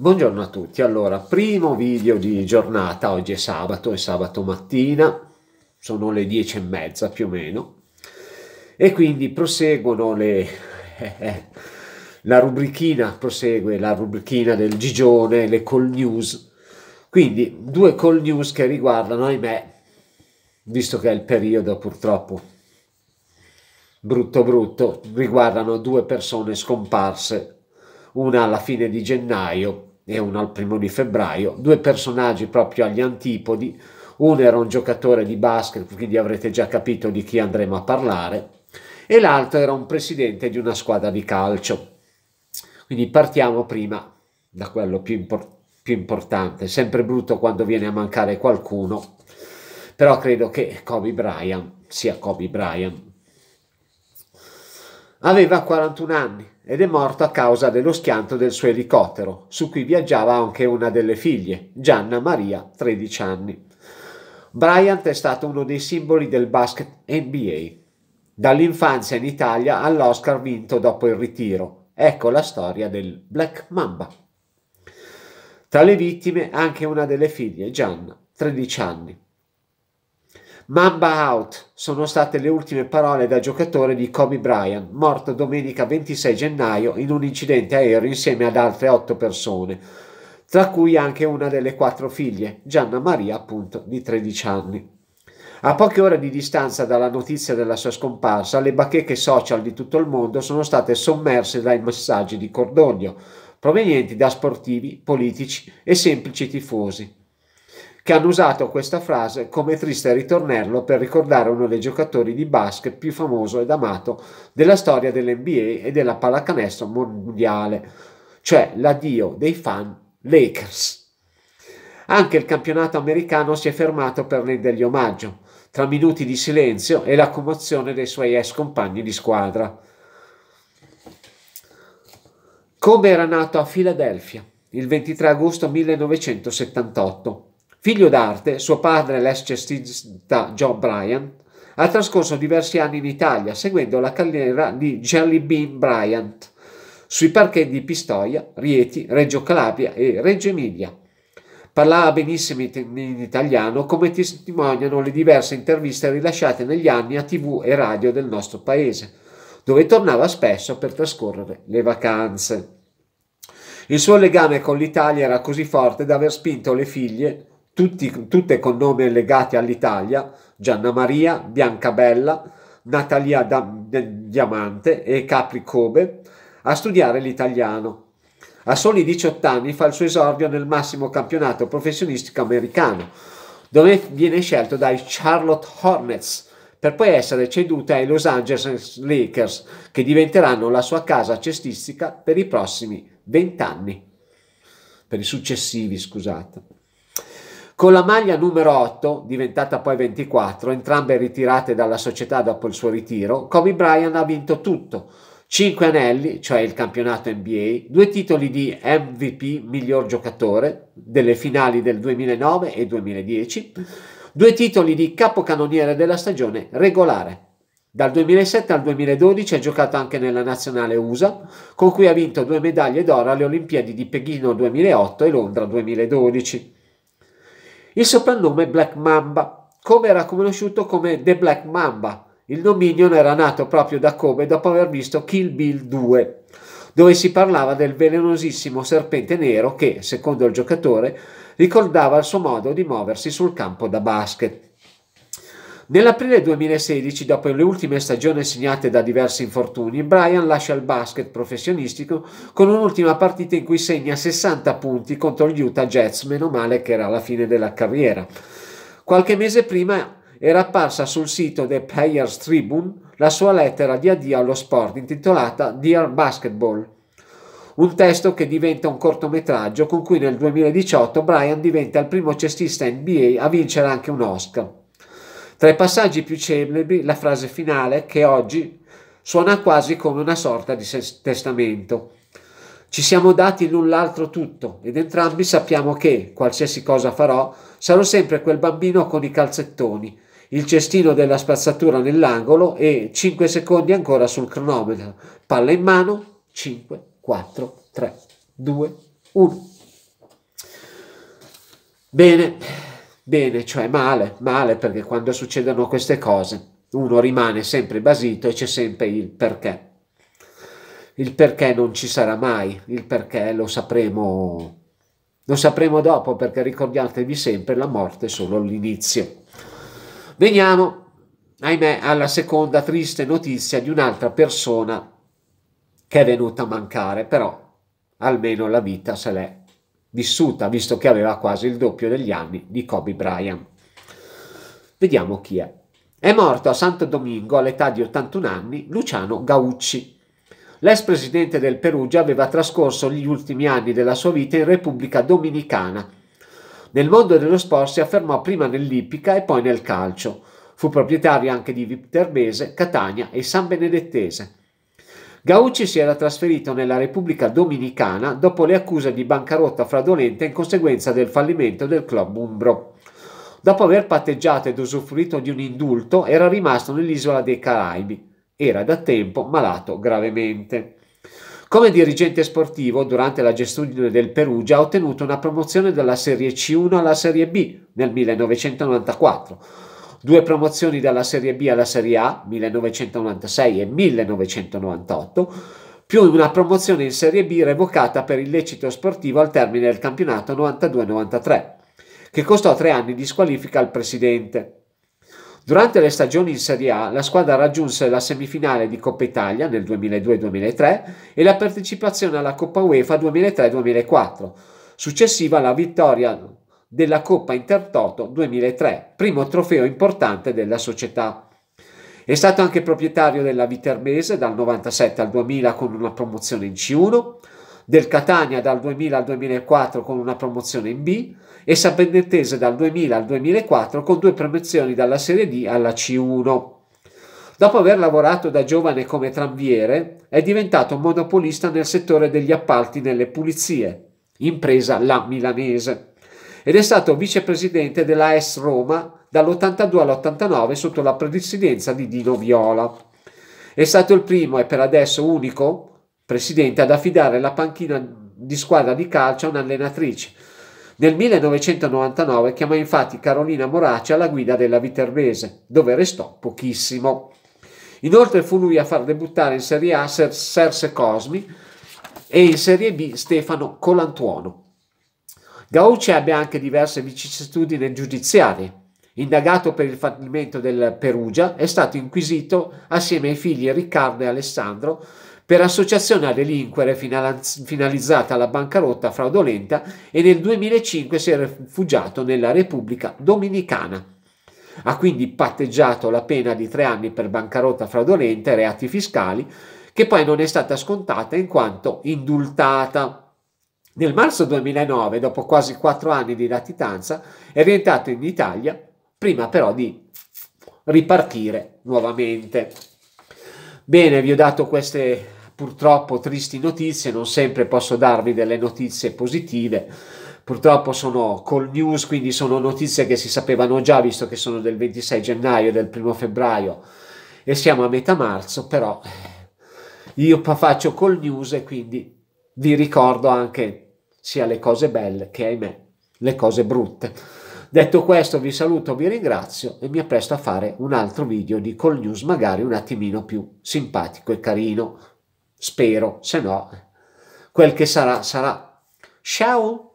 Buongiorno a tutti, allora primo video di giornata, oggi è sabato, è sabato mattina, sono le dieci e mezza più o meno e quindi proseguono le... Eh, la rubrichina, prosegue la rubrichina del Gigione, le call news, quindi due call news che riguardano ahimè, visto che è il periodo purtroppo brutto brutto, riguardano due persone scomparse, una alla fine di gennaio e uno al primo di febbraio, due personaggi proprio agli antipodi, uno era un giocatore di basket, quindi avrete già capito di chi andremo a parlare, e l'altro era un presidente di una squadra di calcio. Quindi partiamo prima da quello più, impor più importante, sempre brutto quando viene a mancare qualcuno, però credo che Kobe Bryant sia Kobe Bryant. Aveva 41 anni ed è morto a causa dello schianto del suo elicottero, su cui viaggiava anche una delle figlie, Gianna Maria, 13 anni. Bryant è stato uno dei simboli del basket NBA. Dall'infanzia in Italia all'Oscar vinto dopo il ritiro. Ecco la storia del Black Mamba. Tra le vittime anche una delle figlie, Gianna, 13 anni. Mamba out sono state le ultime parole da giocatore di Kobe Bryant, morto domenica 26 gennaio in un incidente aereo insieme ad altre otto persone, tra cui anche una delle quattro figlie, Gianna Maria appunto di 13 anni. A poche ore di distanza dalla notizia della sua scomparsa, le bacheche social di tutto il mondo sono state sommerse dai messaggi di cordoglio, provenienti da sportivi, politici e semplici tifosi che hanno usato questa frase come triste ritornello per ricordare uno dei giocatori di basket più famoso ed amato della storia dell'NBA e della pallacanestro mondiale, cioè l'addio dei fan Lakers. Anche il campionato americano si è fermato per rendergli omaggio, tra minuti di silenzio e la commozione dei suoi ex compagni di squadra. Come era nato a Filadelfia il 23 agosto 1978? Figlio d'arte, suo padre, l'ex cestista John Bryan, ha trascorso diversi anni in Italia seguendo la carriera di Jelly Bean Bryant sui parchetti di Pistoia, Rieti, Reggio Calabria e Reggio Emilia. Parlava benissimo in italiano come testimoniano le diverse interviste rilasciate negli anni a tv e radio del nostro paese, dove tornava spesso per trascorrere le vacanze. Il suo legame con l'Italia era così forte da aver spinto le figlie tutti, tutte con nome legati all'Italia, Gianna Maria, Bianca Bella, Natalia Diamante e Capri Kobe, a studiare l'italiano. A soli 18 anni fa il suo esordio nel massimo campionato professionistico americano, dove viene scelto dai Charlotte Hornets per poi essere ceduta ai Los Angeles Lakers, che diventeranno la sua casa cestistica per i prossimi 20 anni, per i successivi, scusate. Con la maglia numero 8, diventata poi 24, entrambe ritirate dalla società dopo il suo ritiro, Kobe Bryant ha vinto tutto. 5 anelli, cioè il campionato NBA, due titoli di MVP miglior giocatore delle finali del 2009 e 2010, due titoli di capocannoniere della stagione regolare. Dal 2007 al 2012 ha giocato anche nella nazionale USA, con cui ha vinto due medaglie d'oro alle Olimpiadi di Pechino 2008 e Londra 2012. Il soprannome Black Mamba, come era conosciuto come The Black Mamba. Il Dominion era nato proprio da Kobe dopo aver visto Kill Bill 2, dove si parlava del velenosissimo serpente nero che, secondo il giocatore, ricordava il suo modo di muoversi sul campo da basket. Nell'aprile 2016, dopo le ultime stagioni segnate da diversi infortuni, Brian lascia il basket professionistico con un'ultima partita in cui segna 60 punti contro gli Utah Jets, meno male che era alla fine della carriera. Qualche mese prima era apparsa sul sito The Players Tribune la sua lettera di addio allo sport intitolata Dear Basketball un testo che diventa un cortometraggio con cui nel 2018 Brian diventa il primo cestista NBA a vincere anche un Oscar. Tra i passaggi più celebri, la frase finale che oggi suona quasi come una sorta di testamento. Ci siamo dati l'un l'altro tutto ed entrambi sappiamo che, qualsiasi cosa farò, sarò sempre quel bambino con i calzettoni, il cestino della spazzatura nell'angolo e 5 secondi ancora sul cronometro. Palla in mano, 5, 4, 3, 2, 1. Bene bene, cioè male, male perché quando succedono queste cose uno rimane sempre basito e c'è sempre il perché. Il perché non ci sarà mai, il perché lo sapremo, lo sapremo dopo perché ricordatevi sempre la morte è solo l'inizio. Veniamo, ahimè, alla seconda triste notizia di un'altra persona che è venuta a mancare, però almeno la vita se l'è vissuta, visto che aveva quasi il doppio degli anni di Kobe Bryant. Vediamo chi è. È morto a Santo Domingo all'età di 81 anni Luciano Gaucci. L'ex presidente del Perugia aveva trascorso gli ultimi anni della sua vita in Repubblica Dominicana. Nel mondo dello sport si affermò prima nell'ippica e poi nel calcio. Fu proprietario anche di Viterbese, Catania e San Benedettese. Gauci si era trasferito nella Repubblica Dominicana dopo le accuse di bancarotta fraudolenta in conseguenza del fallimento del club Umbro. Dopo aver patteggiato ed usufruito di un indulto, era rimasto nell'isola dei Caraibi. Era da tempo malato gravemente. Come dirigente sportivo, durante la gestione del Perugia ha ottenuto una promozione dalla Serie C1 alla Serie B nel 1994 due promozioni dalla Serie B alla Serie A 1996 e 1998, più una promozione in Serie B revocata per illecito sportivo al termine del campionato 92-93, che costò tre anni di squalifica al presidente. Durante le stagioni in Serie A, la squadra raggiunse la semifinale di Coppa Italia nel 2002-2003 e la partecipazione alla Coppa UEFA 2003-2004, successiva alla vittoria della Coppa Intertoto 2003, primo trofeo importante della società. È stato anche proprietario della Vitermese dal 97 al 2000 con una promozione in C1, del Catania dal 2000 al 2004 con una promozione in B e Sabenettese dal 2000 al 2004 con due promozioni dalla Serie D alla C1. Dopo aver lavorato da giovane come tranviere, è diventato monopolista nel settore degli appalti nelle pulizie, impresa la milanese ed è stato vicepresidente della S Roma dall'82 all'89 sotto la presidenza di Dino Viola. È stato il primo e per adesso unico presidente ad affidare la panchina di squadra di calcio a un'allenatrice. Nel 1999 chiamò infatti Carolina Moracci alla guida della Viterbese, dove restò pochissimo. Inoltre fu lui a far debuttare in Serie A Serse Cosmi e in Serie B Stefano Colantuono. Gauci ebbe anche diverse vicissitudini giudiziarie. Indagato per il fallimento del Perugia, è stato inquisito assieme ai figli Riccardo e Alessandro per associazione a delinquere finalizzata alla bancarotta fraudolenta e nel 2005 si è rifugiato nella Repubblica Dominicana. Ha quindi patteggiato la pena di tre anni per bancarotta fraudolenta e reati fiscali, che poi non è stata scontata in quanto indultata. Nel marzo 2009, dopo quasi quattro anni di latitanza, è rientrato in Italia, prima però di ripartire nuovamente. Bene, vi ho dato queste purtroppo tristi notizie, non sempre posso darvi delle notizie positive, purtroppo sono call news, quindi sono notizie che si sapevano già, visto che sono del 26 gennaio del 1 febbraio e siamo a metà marzo, però io faccio call news e quindi vi ricordo anche sia le cose belle che, ahimè, le cose brutte. Detto questo vi saluto, vi ringrazio e mi appresto a fare un altro video di Call News magari un attimino più simpatico e carino. Spero, se no quel che sarà sarà. Ciao!